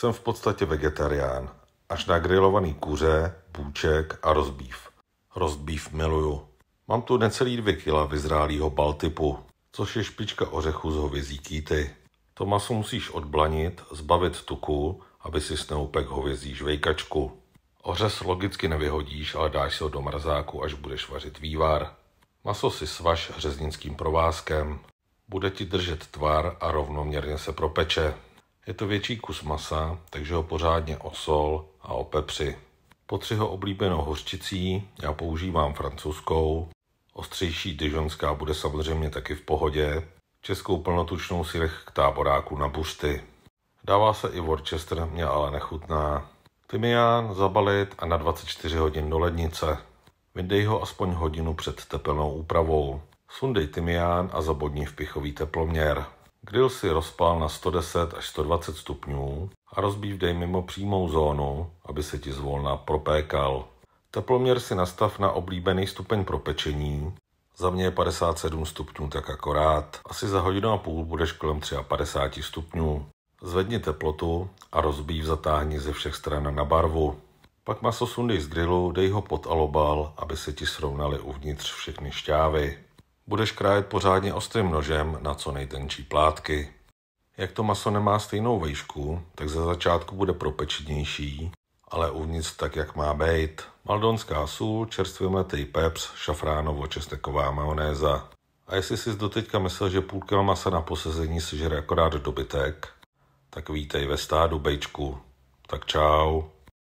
Jsem v podstatě vegetarián, až na grilovaný kuře, bůček a rozbív. Rozbív miluju. Mám tu necelý dvě kila vyzrálýho baltypu, což je špička ořechu z hovězí kýty. To maso musíš odblanit, zbavit tuku, aby si snoupek hovězí žvejkačku. Ořez logicky nevyhodíš, ale dáš si ho do mrzáku, až budeš vařit vývar. Maso si svaž řeznickým provázkem. Bude ti držet tvar a rovnoměrně se propeče. Je to větší kus masa, takže ho pořádně osol a opepři. Potři ho oblíbenou hořčicí, já používám francouzskou. Ostřejší dižonská bude samozřejmě taky v pohodě. Českou plnotučnou si k táboráku na buřty. Dává se i Worcester, mě ale nechutná. Tymián zabalit a na 24 hodin do lednice. Vydej ho aspoň hodinu před tepelnou úpravou. Sundej tymián a zabodni v pichový teploměr. Grill si rozpál na 110 až 120 stupňů a rozbív dej mimo přímou zónu, aby se ti zvolna propékal. Teploměr si nastav na oblíbený stupeň pro pečení. Za mě je 57 stupňů tak akorát. Asi za hodinu a půl budeš kolem 53 stupňů. Zvedni teplotu a rozbív zatáhni ze všech stran na barvu. Pak maso sundej z grilu, dej ho pod alobal, aby se ti srovnaly uvnitř všechny šťávy budeš krájet pořádně ostrým nožem na co nejtenčí plátky. Jak to maso nemá stejnou vejšku, tak ze začátku bude propečnější, ale uvnitř tak, jak má být. Maldonská sůl, čerstvě mletý peps, šafránovo česneková majonéza. A jestli jsi doteďka myslel, že půlka masa na posezení sežere akorát dobytek, tak vítej ve stádu, bejčku. Tak čau.